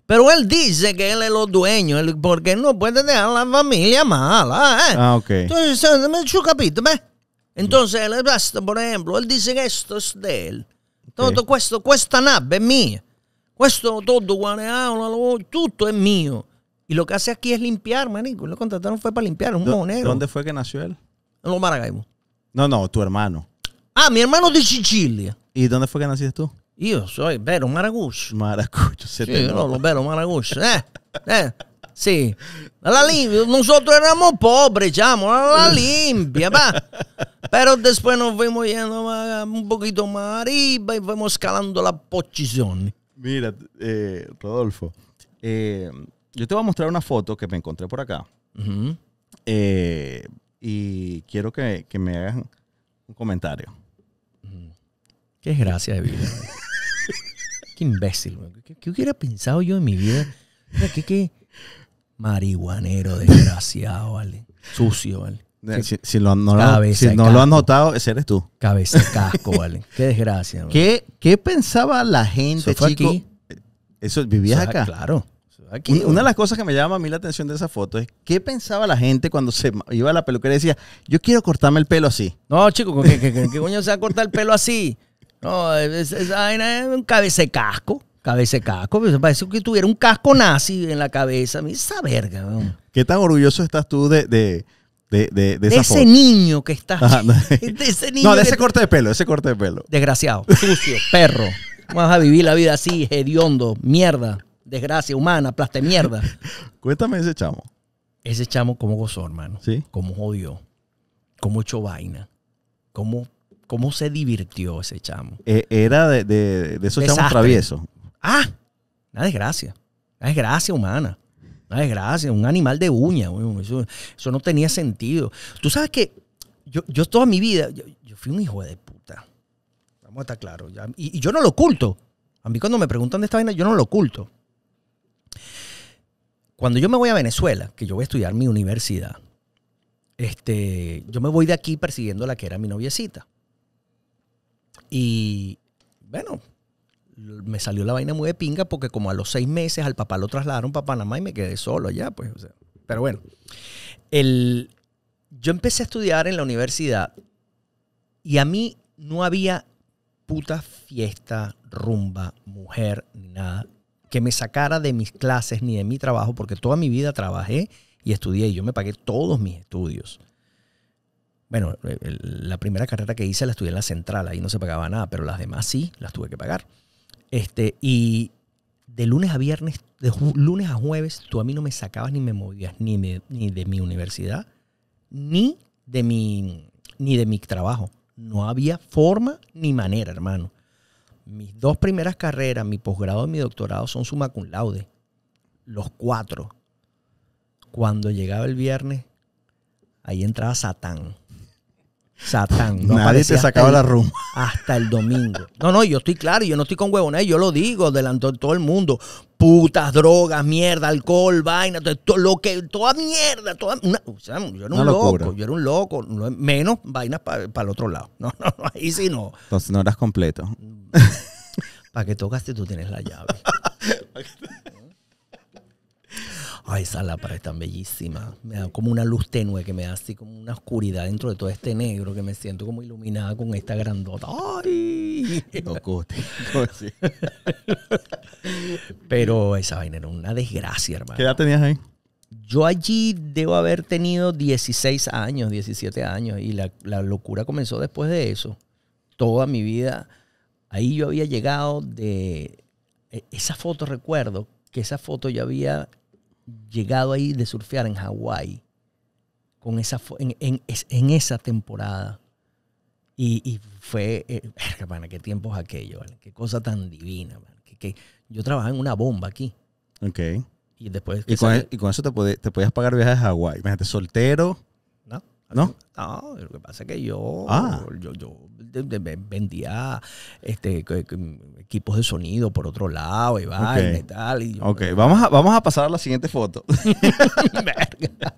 Pero él dice che è lo dueño, perché non può tenere la famiglia mala. Eh. Ah, ok. Entonces, ho eh, capito? beh. Entonces, él, por ejemplo, él dice che questo è de él. questa nave è mia. Questo todo ah, tutto è mio. Y lo que hace aquí es limpiar, manico. Lo contrataron fue para limpiar, un monero. ¿Dónde fue que nació él? En los Maracaibo. No, no, tu hermano. Ah, mi hermano de Sicilia. ¿Y dónde fue que naciste tú? Yo soy Vero Maragucho. Maracucho. sí, no, Vero [LAUGHS] Eh, eh, sí. La limpia. Nosotros éramos pobres, chamo. La limpia, va. Pero después nos fuimos yendo un poquito más arriba y fuimos escalando la posición. Mira, eh, Rodolfo. Eh, yo te voy a mostrar una foto que me encontré por acá. Eh, y quiero que, me hagas un comentario. Qué desgracia de vida. qué imbécil. ¿Qué, ¿Qué, hubiera pensado yo en mi vida? Mira, qué, qué marihuanero desgraciado, ¿vale? Sucio, ¿vale? Si, no, lo, han notado, ese eres tú. Cabeza casco, ¿vale? Qué desgracia. ¿Qué, ¿Qué, pensaba la gente, chico? Aquí. ¿Eso vivías acá? Claro una de las cosas que me llama a mí la atención de esa foto es qué pensaba la gente cuando se iba a la peluquería y decía, yo quiero cortarme el pelo así. No, chico, ¿qué, coño se va a cortar el pelo así? No, esa vaina es un cabececasco. Cabececasco, pues, parece que tuviera un casco nazi en la cabeza. Esa verga, ¿Qué tan orgulloso estás tú de, de... De, de, ese niño que está. [LAUGHS] de ese No, de ese corte de pelo, ese corte de pelo. Desgraciado, sucio, perro. Vamos a vivir la vida así, hediondo, mierda desgracia humana, plaste mierda. [LAUGHS] Cuéntame ese chamo. Ese chamo cómo gozó, hermano. Sí. Cómo jodió. Cómo echó vaina. Cómo, cómo se divirtió ese chamo. Eh, era de, de, esos chamos traviesos. Ah, una desgracia. Una desgracia humana. Una desgracia. Un animal de uña. Eso, no tenía sentido. Tú sabes que yo, yo toda mi vida, yo, fui un hijo de puta. Vamos a estar claros. y yo no lo oculto. A mí cuando me preguntan de esta vaina, yo no lo oculto cuando yo me voy a Venezuela, que yo voy a estudiar mi universidad, este, yo me voy de aquí persiguiendo a la que era mi noviecita. Y bueno, me salió la vaina muy de pinga porque como a los seis meses al papá lo trasladaron para Panamá y me quedé solo allá, pues. pero bueno, el, yo empecé a estudiar en la universidad y a mí no había puta fiesta, rumba, mujer, nada que me sacara de mis clases ni de mi trabajo, porque toda mi vida trabajé y estudié y yo me pagué todos mis estudios. Bueno, eh, la primera carrera que hice la estudié en la central, ahí no se pagaba nada, pero las demás sí, las tuve que pagar. Este, y de lunes a viernes, de lunes a jueves, tú a mí no me sacabas ni me movías ni, ni de mi universidad, ni de mi, ni de mi trabajo. No había forma ni manera, hermano mis dos primeras carreras, mi posgrado y mi doctorado son summa cum laude. Los cuatro. Cuando llegaba el viernes, ahí entraba Satán. Satán. Nadie se sacaba la rumba. Hasta el domingo. No, no, yo estoy claro, yo no estoy con huevones, yo lo digo delante de todo el mundo putas, drogas, mierda, alcohol, vaina, todo, lo que, toda mierda, toda. yo era un loco, yo era un loco, menos vainas para el otro lado. [LAUGHS] No, no, no, ahí sí no. Entonces no eras completo. [LAUGHS] Para que tocaste tú tienes la llave. [LAUGHS] Ay, esas es tan bellísima. Me da como una luz tenue que me da así como una oscuridad dentro de todo este negro que me siento como iluminada con esta grandota. ¡Ay! Pero esa vaina era una desgracia, hermano. ¿Qué edad tenías ahí? Yo allí debo haber tenido 16 años, 17 años, y la, locura comenzó después de eso. Toda mi vida, ahí yo había llegado de... E, esa foto, recuerdo que esa foto yo había llegado ahí de surfear en Hawái, con esa, en, en, en esa temporada. Y, y fue, qué eh, tiempo qué tiempos aquello, qué cosa tan divina. Que, yo trabajaba en una bomba aquí. okay Y después... Y e, con, eso te, podías, te podías pagar viajes a Hawái. soltero ¿No? No, lo que pasa es que yo, ah. yo, vendía este, equipos de sonido por otro lado y y tal. ok, vamos a, vamos a pasar a la siguiente foto. [LAUGHS] [LAUGHS]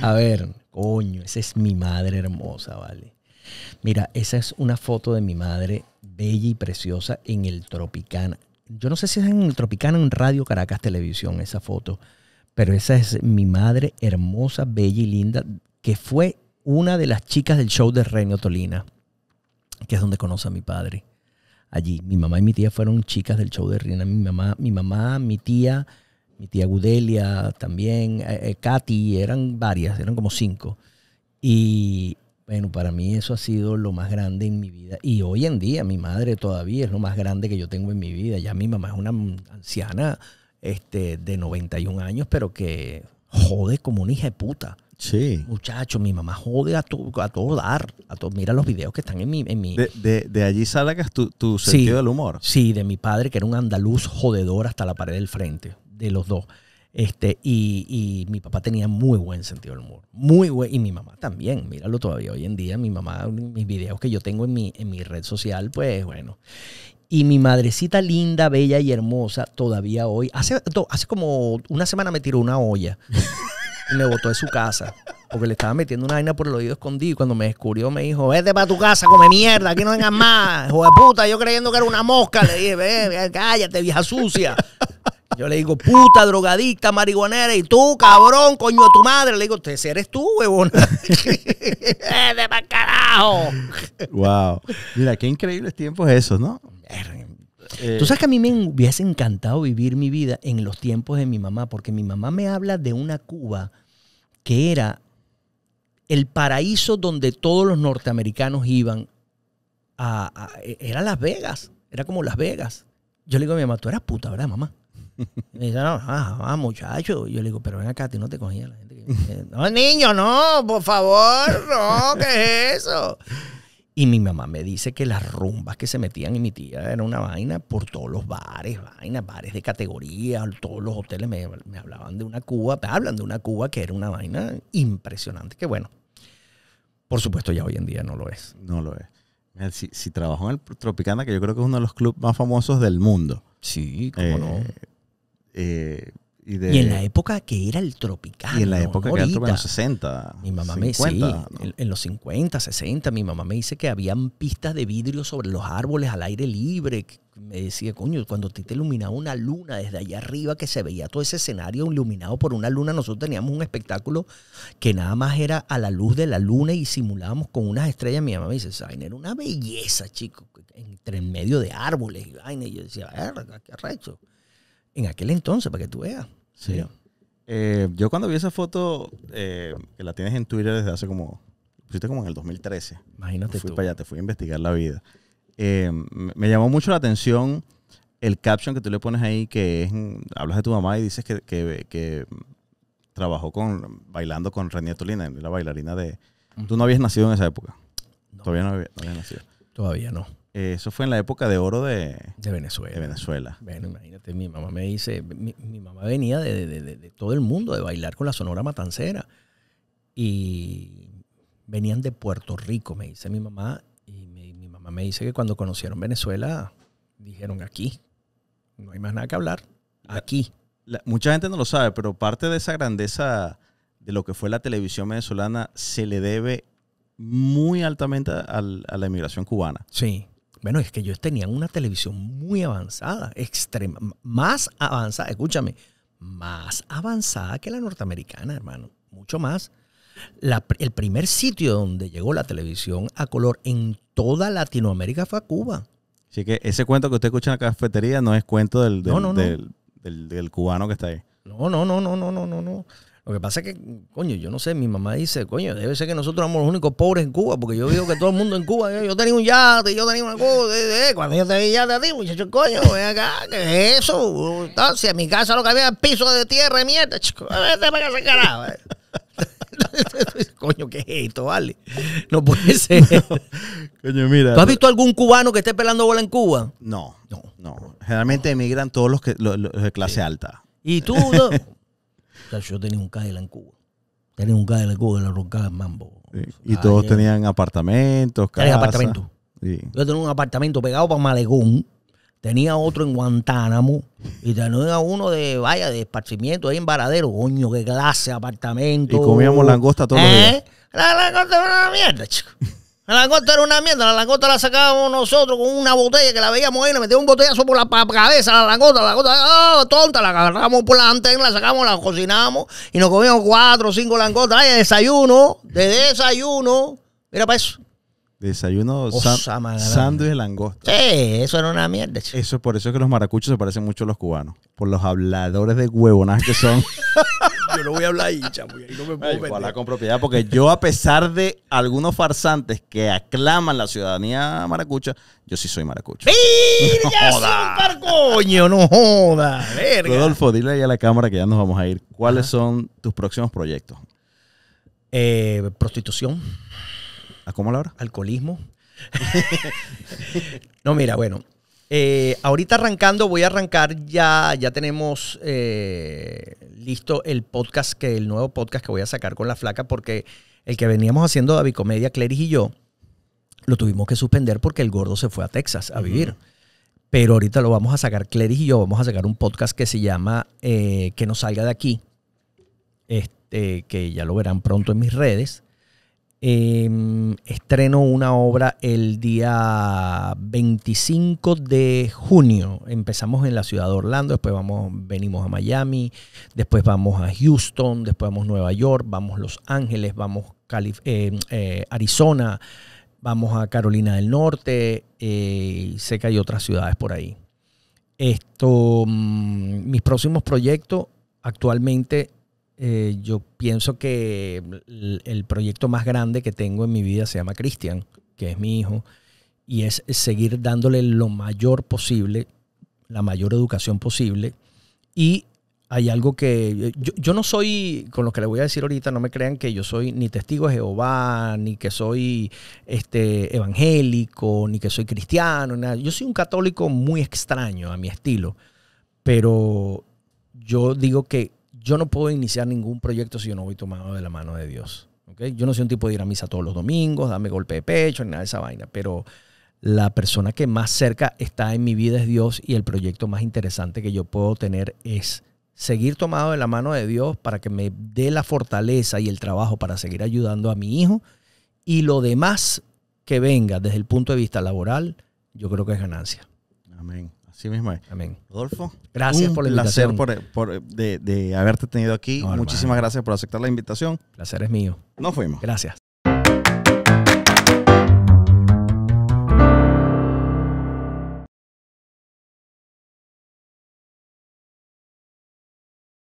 A ver, coño, esa es mi madre hermosa, ¿vale? Mira, esa es una foto de mi madre bella y preciosa en el Tropicana. Yo no sé si es en el Tropicana en Radio Caracas Televisión esa foto, pero esa es mi madre hermosa, bella y linda que fue una de las chicas del show de Reino Tolina, que es donde conoce a mi padre. Allí, mi mamá y mi tía fueron chicas del show de Reina. Mi mamá, mi mamá, mi tía, mi tía Gudelia también, eh, eh, Katy, eran varias, eran como cinco. Y bueno, para mí eso ha sido lo más grande en mi vida. Y hoy en día mi madre todavía es lo más grande que yo tengo en mi vida. Ya mi mamá es una anciana este, de 91 años, pero que jode como una hija de puta. Sí. Muchacho, mi mamá jode a, tu, a todo dar. A mira los videos que están en mi... En mi... De, allí sacas tu, tu sentido del humor. Sí, de mi padre, que era un andaluz jodedor hasta la pared del frente, de los dos. Este, y, y, mi papá tenía muy buen sentido del humor. Muy buen. Y mi mamá también. Míralo todavía hoy en día. Mi mamá, mis videos que yo tengo en mi, en mi red social, pues bueno. Y mi madrecita linda, bella y hermosa, todavía hoy. Hace, hace como una semana me tiró una olla. [LAUGHS] me botó de su casa. Porque le estaba metiendo una vaina por el oído escondido. Y cuando me descubrió, me dijo: Vete para tu casa, come mierda, aquí no vengas más. Hijo de puta, yo creyendo que era una mosca. Le dije: Ve, cállate, vieja sucia. Yo le digo, puta, drogadicta, marihuanera, y tú, cabrón, coño de tu madre. Le digo, si eres tú, huevón. ¡De [LAUGHS] para carajo! wow. Mira, qué increíbles tiempos esos, ¿no? Eh. tú sabes que a mí me hubiese encantado vivir mi vida en los tiempos de mi mamá, porque mi mamá me habla de una Cuba que era el paraíso donde todos los norteamericanos iban a, era Las Vegas, era como Las Vegas. Yo le digo a mi mamá, tú eras puta, ¿verdad, mamá? [LAUGHS] me dice, no, no, ah, ah, muchacho. Yo le digo, pero ven acá, no te cogía la gente. [LAUGHS] no, niño, no, por favor, no, ¿qué es eso? Y mi mamá me dice que las rumbas que se metían en mi tía era una vaina por todos los bares, vainas, bares de categoría, todos los hoteles me, hablaban de una Cuba, me hablan de una Cuba que era una vaina impresionante, que bueno, por supuesto ya hoy en día no lo es. No lo es. Si, trabajo trabajó en el Tropicana, que yo creo que es uno de los clubes más famosos del mundo. Sí, cómo eh, no. Eh, y, en la época que era el tropical. Y en la época que era el tropical, en los 60. Mi mamá 50, me sí, en, los 50, 60, mi mamá me dice que habían pistas de vidrio sobre los árboles al aire libre. Me decía, coño, cuando te iluminaba una luna desde allá arriba que se veía todo ese escenario iluminado por una luna, nosotros teníamos un espectáculo que nada más era a la luz de la luna y simulábamos con unas estrellas. Mi mamá me dice, ay era una belleza, chico, entre en medio de árboles. Y, y yo decía, qué arrecho. En aquel entonces, para que tú veas. Sí. Eh, yo cuando vi esa foto, eh, que la tienes en Twitter desde hace como, pusiste como en el 2013. Imagínate. Fui tú. para allá, te fui a investigar la vida. Eh, me llamó mucho la atención el caption que tú le pones ahí, que es, mm, hablas de tu mamá y dices que, que, trabajó con, bailando con René Tolina, la bailarina de... Tú no habías nacido en esa época. Todavía no había no nacido. Todavía no. Eh, eso fue en la época de oro de, Venezuela. Venezuela. Bueno, imagínate, mi mamá me dice, mi, mamá venía de, todo el mundo, de bailar con la Sonora Matancera. Y venían de Puerto Rico, me dice mi mamá. Y mi, mamá me dice que cuando conocieron Venezuela, dijeron aquí, no hay más nada que hablar, aquí. mucha gente no lo sabe, pero parte de esa grandeza de lo que fue la televisión venezolana se le debe muy altamente a, a la inmigración cubana. Sí. Bueno, es que ellos tenían una televisión muy avanzada, extrema, más avanzada, escúchame, más avanzada que la norteamericana, hermano, mucho más. el primer sitio donde llegó la televisión a color en toda Latinoamérica fue a Cuba. Así que ese cuento que usted escucha en la cafetería no es cuento del, del, del cubano que está ahí. No, no, no, no, no, no, no, no. Lo que pasa es que, coño, yo no sé, mi mamá dice, coño, debe ser que nosotros somos los únicos pobres en Cuba, porque yo digo que todo el mundo en Cuba, yo, tenía un yate, yo tenía una cosa, eh, eh, cuando yo tenía yate a ti, muchacho, coño, ven acá, ¿qué es eso? Si en mi casa lo que había era piso de tierra y mierda, chico, vete para carajo. Eh. [LAUGHS] coño, ¿qué es esto, vale? No puede ser. [LAUGHS] Coño, mira. ¿Tú has visto algún cubano que esté pelando bola en Cuba? No, no, no. Generalmente emigran todos los, que, los, de clase alta. ¿Y tú? [LAUGHS] yo tenía un Cadillac en Cuba. Tenía un Cadillac en Cuba la roncada en mambo. Y todos tenían apartamentos, casas. apartamentos. Yo tenía un apartamento pegado para Malegón. Tenía otro en Guantánamo y tenía uno de, vaya, de esparcimiento ahí en Varadero. Coño, qué clase de apartamento. Y comíamos langosta todos los ¿Eh? días. La langosta era una mierda, chico. La langosta era una mierda, la langosta la sacábamos nosotros con una botella que la veíamos ahí, nos metíamos un botellazo por la cabeza, la langosta, la langosta, ah, tonta, la agarramos por la antena, la sacamos, la cocinamos y nos comíamos cuatro o cinco langostas. Ay, desayuno, de desayuno, mira para eso. Desayuno sándwich de langosta. Sí, eso era una mierda. Eso es por eso que los maracuchos se parecen mucho a los cubanos, por los habladores de huevonas que son. [LAUGHS] yo no voy a hablar ahí, chamo. Ahí no me puedo hablar con propiedad porque yo, a pesar de algunos farsantes que aclaman la ciudadanía maracucha, yo sí soy maracucha. ¡Virga, [LAUGHS] no parcoño ¡No joda! Rodolfo, dile ahí a la cámara que ya nos vamos a ir. ¿Cuáles son tus próximos proyectos? Eh, prostitución. ¿A cómo la hora? Alcoholismo. [LAUGHS] no, mira, bueno, eh, ahorita arrancando, voy a arrancar ya, ya tenemos eh, listo el podcast, que el nuevo podcast que voy a sacar con la flaca, porque el que veníamos haciendo David Comedia, Cleris y yo, lo tuvimos que suspender porque el gordo se fue a Texas a vivir. Pero ahorita lo vamos a sacar, Cleris y yo vamos a sacar un podcast que se llama eh, Que no salga de aquí, este, que ya lo verán pronto en mis redes. Em, estreno una obra el día 25 de junio. Empezamos en la ciudad de Orlando, después vamos, venimos a Miami, después vamos a Houston, después vamos a Nueva York, vamos a Los Ángeles, vamos a em, eh, Arizona, vamos a Carolina del Norte, eh, sé que hay otras ciudades por ahí. Esto, mm, mis próximos proyectos actualmente eh, yo pienso que el, proyecto más grande que tengo en mi vida se llama Cristian, que es mi hijo, y es seguir dándole lo mayor posible, la mayor educación posible. Y hay algo que yo, no soy, con lo que le voy a decir ahorita, no me crean que yo soy ni testigo de Jehová, ni que soy este, evangélico, ni que soy cristiano, nada. Yo soy un católico muy extraño a mi estilo, pero yo digo que yo no puedo iniciar ningún proyecto si yo no voy tomado de la mano de Dios. Yo no soy un tipo de ir a misa todos los domingos, darme golpe de pecho, ni nada de esa vaina, pero la persona que más cerca está en mi vida es Dios y el proyecto más interesante que yo puedo tener es seguir tomado de la mano de Dios para que me dé la fortaleza y el trabajo para seguir ayudando a mi hijo y lo demás que venga desde el punto de vista laboral, yo creo que es ganancia. Amén. Sí mismo es. Amén. Rodolfo, gracias por el placer por, de, haberte tenido aquí. Muchísimas gracias por aceptar la invitación. Placer es mío. Nos fuimos. Gracias.